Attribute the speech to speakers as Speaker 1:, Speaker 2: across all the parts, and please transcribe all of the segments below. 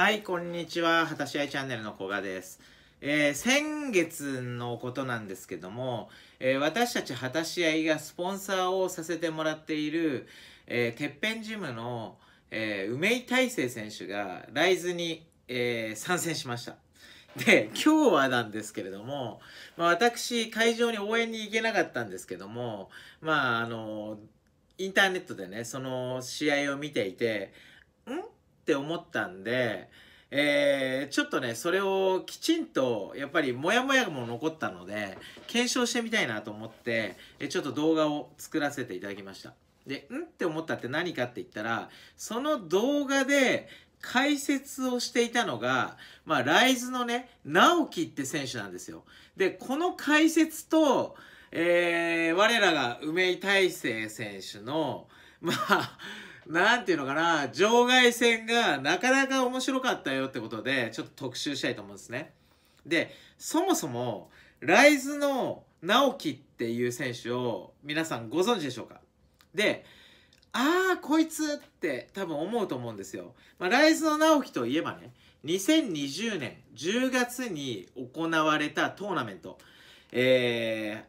Speaker 1: はい、こんにちは。果たし合いチャンネルの古賀です。えー、先月のことなんですけども、えー、私たちはたしあいがスポンサーをさせてもらっている、えー、てっぺんジムの、え梅井大成選手がライズに、え参戦しました。で、今日はなんですけれども、まあ、私、会場に応援に行けなかったんですけども、まあ、あの、インターネットでね、その試合を見ていて、んって思ったんで、えー、ちょっとね、それをきちんと、やっぱりモヤモヤも残ったので、検証してみたいなと思って、えちょっと動画を作らせていただきました。で、んって思ったって何かって言ったら、その動画で解説をしていたのが、まあ、ライズのね、直樹って選手なんですよ。で、この解説と、えー、我らが梅井大成選手の、まあなんていうのかな、場外戦がなかなか面白かったよってことで、ちょっと特集したいと思うんですね。で、そもそも、ライズの直樹っていう選手を皆さんご存知でしょうかで、あー、こいつって多分思うと思うんですよ。まあ、ライズの直樹といえばね、2020年10月に行われたトーナメント、え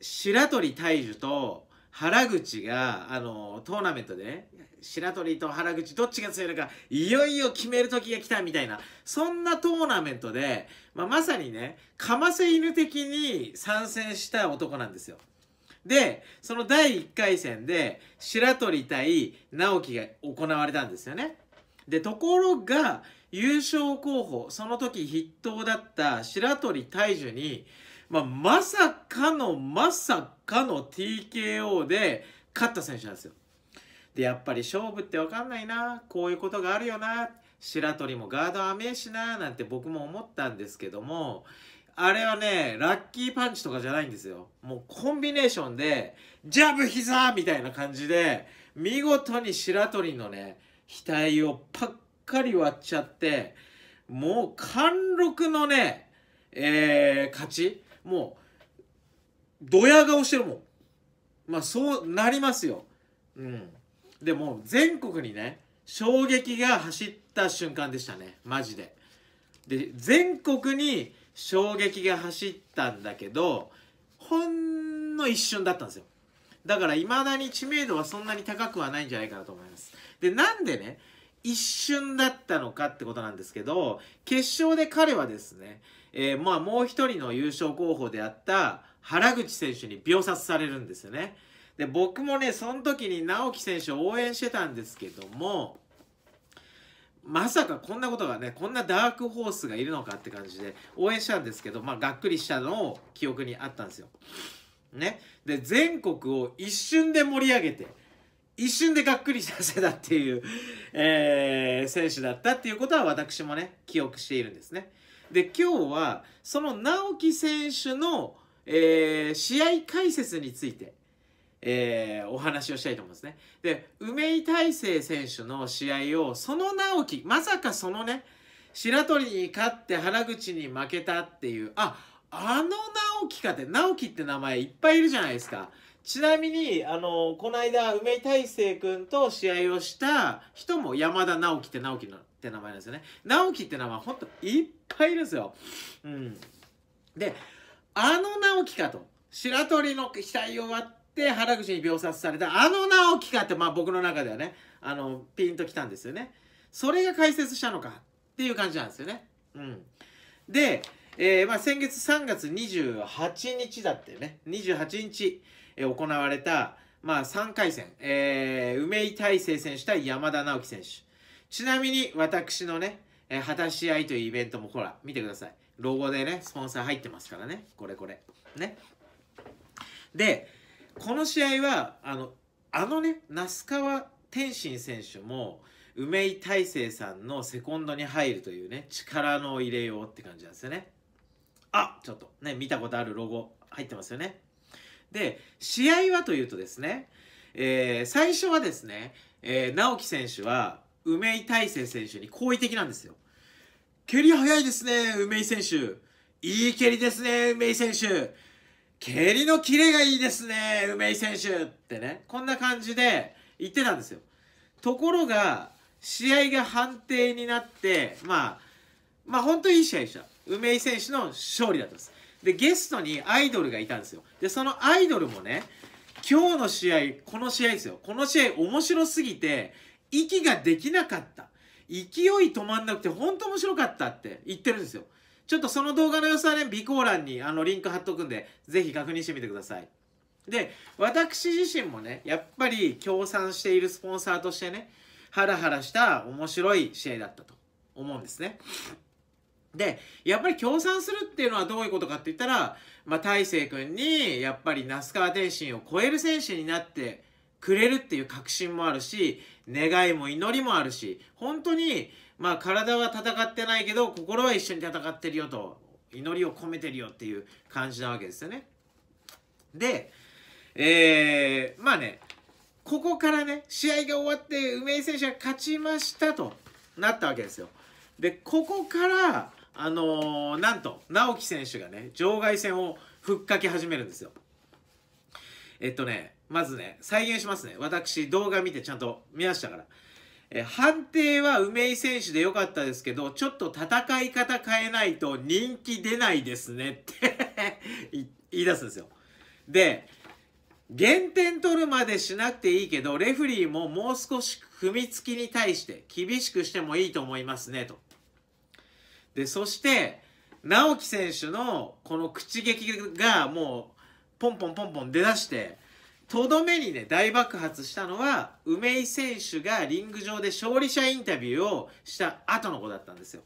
Speaker 1: ー、白鳥大樹と原口が、あの、トーナメントで白鳥と原口どっちが強いのか、いよいよ決める時が来たみたいな、そんなトーナメントで、まあ、まさにね、かませ犬的に参戦した男なんですよ。で、その第1回戦で、白鳥対直樹が行われたんですよね。で、ところが、優勝候補、その時筆頭だった白鳥大樹に、まあ、まさかのまさかの TKO で勝った選手なんですよ。で、やっぱり勝負ってわかんないな、こういうことがあるよな、白鳥もガード甘えしな、なんて僕も思ったんですけども、あれはね、ラッキーパンチとかじゃないんですよ。もうコンビネーションで、ジャブ膝みたいな感じで、見事に白鳥のね、額をパッカリ割っちゃって、もう貫禄のね、えー、勝ちもうドヤ顔してるもんまあそうなりますようんでも全国にね衝撃が走った瞬間でしたねマジでで全国に衝撃が走ったんだけどほんの一瞬だったんですよだから未だに知名度はそんなに高くはないんじゃないかなと思いますでなんでね一瞬だったのかってことなんですけど決勝で彼はですねえー、まあ、もう一人の優勝候補であった原口選手に秒殺されるんですよね。で、僕もね、その時に直樹選手を応援してたんですけども、まさかこんなことがね、こんなダークホースがいるのかって感じで応援したんですけど、まあ、がっくりしたのを記憶にあったんですよ。ね。で、全国を一瞬で盛り上げて、一瞬でがっくりさせたっていう、えー、選手だったっていうことは私もね、記憶しているんですね。で今日はその直樹選手の、えー、試合解説について、えー、お話をしたいと思うんですね。で梅井大成選手の試合をその直樹まさかそのね白鳥に勝って原口に負けたっていうああの直樹かって直樹って名前いっぱいいるじゃないですか。ちなみに、あの、この間、梅井大成君と試合をした人も山田直樹って直樹なの。って名前なんですよね。直樹って名前ほんといっぱいいるんですよ。うん。で、あの直樹かと。白鳥の額を割って原口に秒殺されたあの直樹かって、まあ僕の中ではね、あの、ピンときたんですよね。それが解説したのかっていう感じなんですよね。うん。で、えー、まあ、先月3月28日だってね、28日、えー、行われた、まあ、3回戦、えー、梅井大成選手対山田直樹選手。ちなみに私のね、えー、果たし合いというイベントもほら、見てください。ロゴでね、スポンサー入ってますからね。これこれ。ね。で、この試合は、あの、あのね、那須川天心選手も、梅井大成さんのセコンドに入るというね、力の入れようって感じなんですよね。あちょっとね、見たことあるロゴ入ってますよね。で、試合はというとですね、えー、最初はですね、えー、直樹選手は、梅井大成選手に好意的なんですよ。蹴り早いですね、梅井選手。いい蹴りですね、梅井選手。蹴りのキレがいいですね、梅井選手ってね、こんな感じで言ってたんですよ。ところが、試合が判定になって、まあ、まあ本当にいい試合でした。梅井選手の勝利だったんです。で、ゲストにアイドルがいたんですよ。で、そのアイドルもね、今日の試合、この試合ですよ。この試合面白すぎて、息ができなかった。勢い止まんなくて、ほんと面白かったって言ってるんですよ。ちょっとその動画の様子はね、備考欄にあのリンク貼っとくんで、ぜひ確認してみてください。で、私自身もね、やっぱり協賛しているスポンサーとしてね、ハラハラした面白い試合だったと思うんですね。で、やっぱり協賛するっていうのはどういうことかって言ったら、まあ、大勢君に、やっぱり那須川天心を超える選手になってくれるっていう確信もあるし、願いも祈りもあるし、本当に、まあ体は戦ってないけど、心は一緒に戦ってるよと、祈りを込めてるよっていう感じなわけですよね。で、えー、まあね、ここからね、試合が終わって、梅井選手が勝ちましたとなったわけですよ。で、ここから、あのー、なんと、直樹選手がね、場外戦をふっかけ始めるんですよ。えっとね、まずね、再現しますね。私、動画見てちゃんと見ましたから。え判定は梅井選手で良かったですけど、ちょっと戦い方変えないと人気出ないですねって 言い出すんですよ。で、減点取るまでしなくていいけど、レフリーももう少し踏みつきに対して厳しくしてもいいと思いますねと。で、そして、直樹選手のこの口劇がもうポンポンポンポン出だして、とどめにね大爆発したのは梅井選手がリング上で勝利者インタビューをした後の子だったんですよ。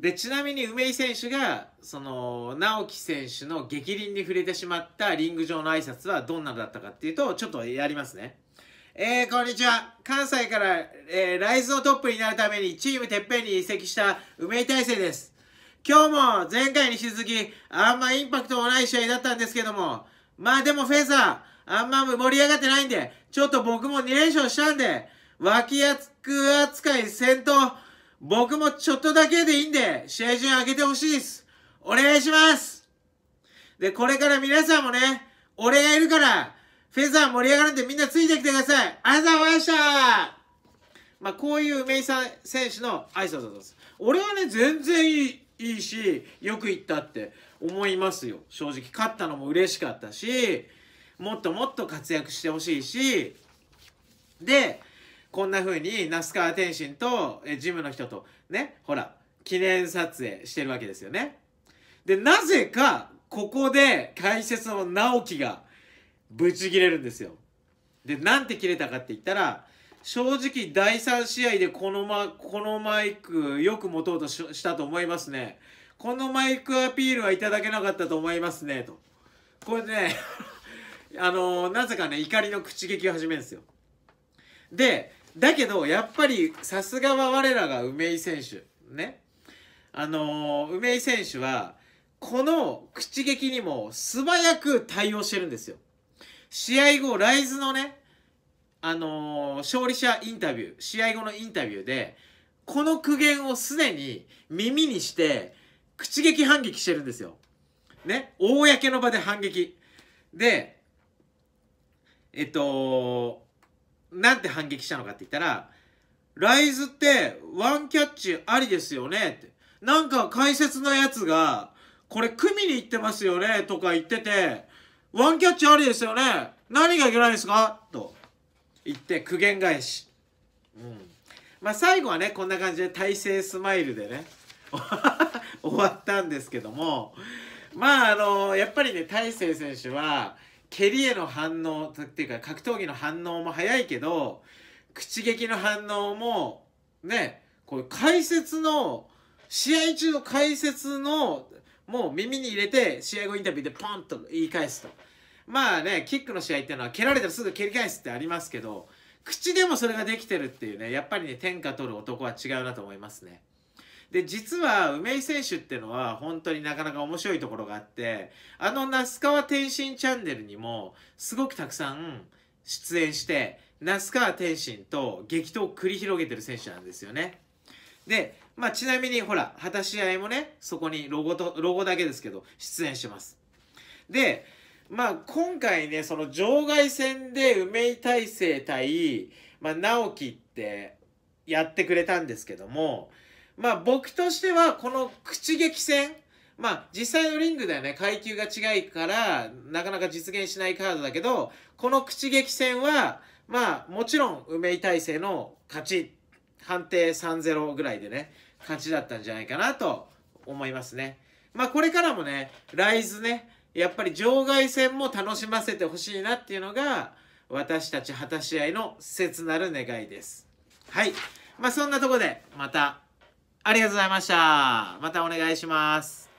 Speaker 1: でちなみに梅井選手がその直樹選手の逆鱗に触れてしまったリング上の挨拶はどんなのだったかっていうとちょっとやりますね。えー、こんにちは。関西から、えー、ライズのトップになるためにチームてっぺんに移籍した梅井大成です。今日も前回に引き続き、あんまインパクトもない試合だったんですけども、まあでもフェザー、あんま盛り上がってないんで、ちょっと僕も2連勝したんで、脇役扱い戦闘、僕もちょっとだけでいいんで、試合順上げてほしいです。お願いしますで、これから皆さんもね、俺がいるから、フェザー盛り上がるんでみんなついてきてください。あざわしたまあ、こういう梅井さん選手の挨拶ます。俺はね、全然いい、いいしよく行ったって思いますよ正直勝ったのも嬉しかったしもっともっと活躍してほしいしでこんな風に那須川天心とえジムの人とねほら記念撮影してるわけですよねでなぜかここで解説の直樹がブチギレるんですよでなんて切れたかって言ったら正直第3試合でこの,、ま、このマイクよく持とうとしたと思いますね。このマイクアピールはいただけなかったと思いますね、と。これね あのー、なぜかね、怒りの口劇を始めるんですよ。で、だけど、やっぱり、さすがは我らが梅井選手。ね。あのー、梅井選手は、この口劇にも素早く対応してるんですよ。試合後、ライズのね、あのー、勝利者インタビュー、試合後のインタビューで、この苦言をすでに耳にして、口撃反撃してるんですよ。ね、公の場で反撃。で、えっと、なんて反撃したのかって言ったら、ライズってワンキャッチありですよねって。なんか解説のやつが、これ組に行ってますよねとか言ってて、ワンキャッチありですよね何がいけないんですかと。行って苦言返し、うん、まあ最後はねこんな感じで大勢スマイルでね 終わったんですけどもまああのやっぱりね大勢選手は蹴りへの反応っていうか格闘技の反応も早いけど口撃の反応もねこう解説の試合中の解説のもう耳に入れて試合後インタビューでポンと言い返すと。まあねキックの試合っていうのは蹴られたらすぐ蹴り返すってありますけど口でもそれができてるっていうねやっぱりね天下取る男は違うなと思いますね。で実は梅井選手ってのは本当になかなか面白いところがあってあの那須川天心チャンネルにもすごくたくさん出演して那須川天心と激闘を繰り広げてる選手なんですよね。で、まあ、ちなみにほら果たし合いもねそこにロゴとロゴだけですけど出演してます。でまあ、今回ね、その場外戦で梅井大成対、まあ、直樹ってやってくれたんですけども、まあ、僕としてはこの口撃戦、まあ、実際のリングではね、階級が違いから、なかなか実現しないカードだけど、この口撃戦は、まあ、もちろん梅井大成の勝ち、判定3-0ぐらいでね、勝ちだったんじゃないかなと思いますね。まあ、これからもね、ライズね、やっぱり場外戦も楽しませてほしいなっていうのが私たち果たし合いの切なる願いです。はい。まあ、そんなとこでまたありがとうございました。またお願いします。